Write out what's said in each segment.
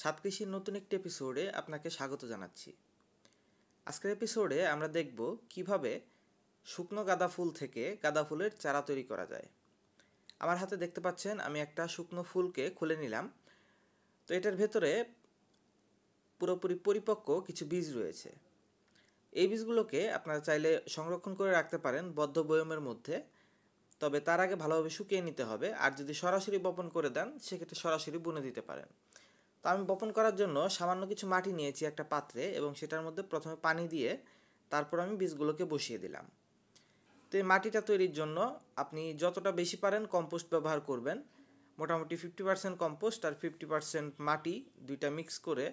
ছাদ কৃষির নতুন একটি এপিসোডে আপনাকে স্বাগত জানাচ্ছি আজকের এপিসোডে আমরা দেখব কিভাবে শুকনো গাঁদা ফুল থেকে গাঁদা ফুলের চারা তৈরি করা যায় আমার হাতে দেখতে পাচ্ছেন আমি একটা শুকনো ফুলকে খুলে নিলাম তো এটার ভেতরে পুরোপুরি পরিপক্ক কিছু বীজ রয়েছে এই বীজগুলোকে আপনারা চাইলে সংরক্ষণ করে রাখতে পারেন বদ্ধ বয়মের মধ্যে তবে তার আগে ভালোভাবে শুকিয়ে নিতে হবে আর যদি সরাসরি বপন করে দেন সেক্ষেত্রে সরাসরি বুনে দিতে পারেন তো আমি বপন করার জন্য সামান্য কিছু মাটি নিয়েছি একটা পাত্রে এবং সেটার মধ্যে প্রথমে পানি দিয়ে তারপর আমি বীজগুলোকে বসিয়ে দিলাম তো এই মাটিটা তৈরির জন্য আপনি যতটা বেশি পারেন কম্পোস্ট ব্যবহার করবেন মোটামুটি ফিফটি পার্সেন্ট কম্পোস্ট আর ফিফটি পার্সেন্ট মাটি দুইটা মিক্স করে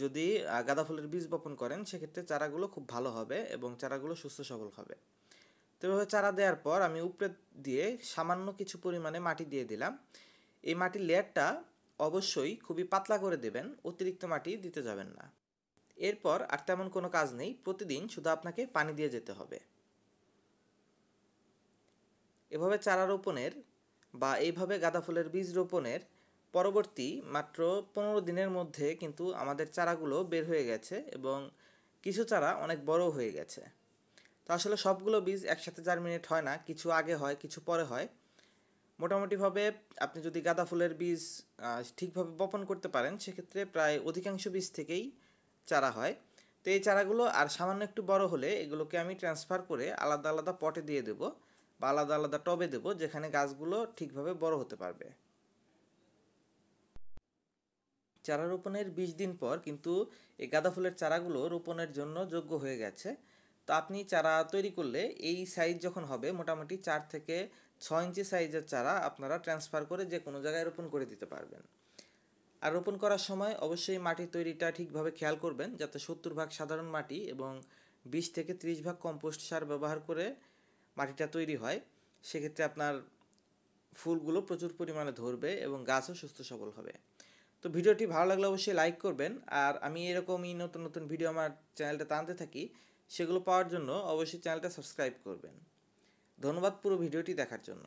যদি গাঁদা ফুলের বীজ বপন করেন সেক্ষেত্রে চারাগুলো খুব ভালো হবে এবং চারাগুলো সুস্থ সবল হবে তো এভাবে চারা দেওয়ার পর আমি উপরে দিয়ে সামান্য কিছু পরিমাণে মাটি দিয়ে দিলাম এই মাটির লেয়ারটা অবশ্যই খুবই পাতলা করে দেবেন অতিরিক্ত মাটি দিতে যাবেন না এরপর আর তেমন কোনো কাজ নেই প্রতিদিন শুধু আপনাকে পানি দিয়ে যেতে হবে এভাবে চারা রোপণের বা এইভাবে গাঁদা ফুলের বীজ রোপণের পরবর্তী মাত্র পনেরো দিনের মধ্যে কিন্তু আমাদের চারাগুলো বের হয়ে গেছে এবং কিছু চারা অনেক বড় হয়ে গেছে তো আসলে সবগুলো বীজ একসাথে জার্মিনেট হয় না কিছু আগে হয় কিছু পরে হয় মোটামুটিভাবে আপনি যদি গাঁদা ফুলের বীজ ঠিকভাবে বপন করতে পারেন সেক্ষেত্রে প্রায় অধিকাংশ বীজ থেকেই চারা হয় তো এই চারাগুলো আর সামান্য একটু বড় হলে এগুলোকে আমি ট্রান্সফার করে আলাদা আলাদা পটে দিয়ে দেবো বা আলাদা আলাদা টবে দেবো যেখানে গাছগুলো ঠিকভাবে বড় হতে পারবে চারা রোপণের বিশ দিন পর কিন্তু এই গাঁদা ফুলের চারাগুলো রোপণের জন্য যোগ্য হয়ে গেছে তো আপনি চারা তৈরি করলে এই সাইজ যখন হবে মোটামুটি চার থেকে ছ ইঞ্চি সাইজের চারা আপনারা ট্রান্সফার করে যে কোনো জায়গায় রোপণ করে দিতে পারবেন আর রোপণ করার সময় অবশ্যই মাটি তৈরিটা ঠিকভাবে খেয়াল করবেন যাতে সত্তর ভাগ সাধারণ মাটি এবং বিশ থেকে ত্রিশ ভাগ কম্পোস্ট সার ব্যবহার করে মাটিটা তৈরি হয় সেক্ষেত্রে আপনার ফুলগুলো প্রচুর পরিমাণে ধরবে এবং গাছও সুস্থ সবল হবে তো ভিডিওটি ভালো লাগলে অবশ্যই লাইক করবেন আর আমি এরকমই নতুন নতুন ভিডিও আমার চ্যানেলটা টানতে থাকি সেগুলো পাওয়ার জন্য অবশ্যই চ্যানেলটা সাবস্ক্রাইব করবেন ধন্যবাদ পুরো ভিডিওটি দেখার জন্য